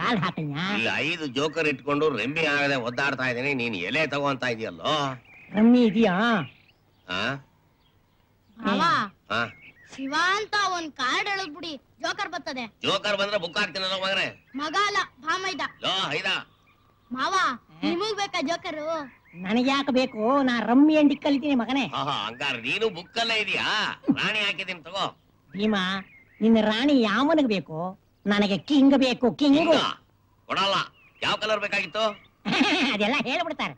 ಕಾಲ್ ಹಾಕಲ್ನ ಐದು ಜೋಕರ್ ಇಟ್ಕೊಂಡು ರೆಮ್ಮಿ ಆಗದೆ ಒದ್ದಾಡ್ತಾ ಇದೀನಿ ನೀನ್ ಎಲೆ ತಗೊಂತ ಇದೆಯಲ್ಲೋ ರಮ್ಮಿ ಇದೆಯಾ ಶಿವ ಅಂತ ಒಂದ್ ಕಾರ್ಡ್ ಹೇಳದ್ ಬಿಡಿ ಜೋಕರ್ ಬರ್ತದೆ ಜೋಕರ್ ಬಂದ್ರೆ ಬುಕ್ ಹಾಕ್ತೀನಲ್ಲ ಮಗನೆ ಮಗ ಅಲ್ಲ ಭಾಮೈದ ಲೋ ಹೈದ ಮಾವ ನಿಮಗ್ ಬೇಕಾ ಜೋಕರು ನನಗೆ ಯಾಕೆ ಬೇಕು ನಾ ರಮ್ಮಿ ಅಂಡಿ ಕಲಿತೀನಿ ಮಗನೇ ಹಂಗಾರೆ ನೀನು ಬುಕ್ ಅಲ್ಲೇ ಇದೆಯಾ ರಾಣಿ ಹಾಕಿದೀನಿ ತಗೋ ಭೀಮಾ ನಿನ್ನ ರಾಣಿ ಯಾವನಿಗೆ ಬೇಕು ನನಗೆ ಕಿಂಗ್ ಬೇಕು ಕಿಂಗ್ ಕೊಡಲ್ಲ ಯಾವ ಕಲರ್ ಬೇಕಾಗಿತ್ತು ಅದೆಲ್ಲ ಹೇಳ್ಬಿಡ್ತಾರೆ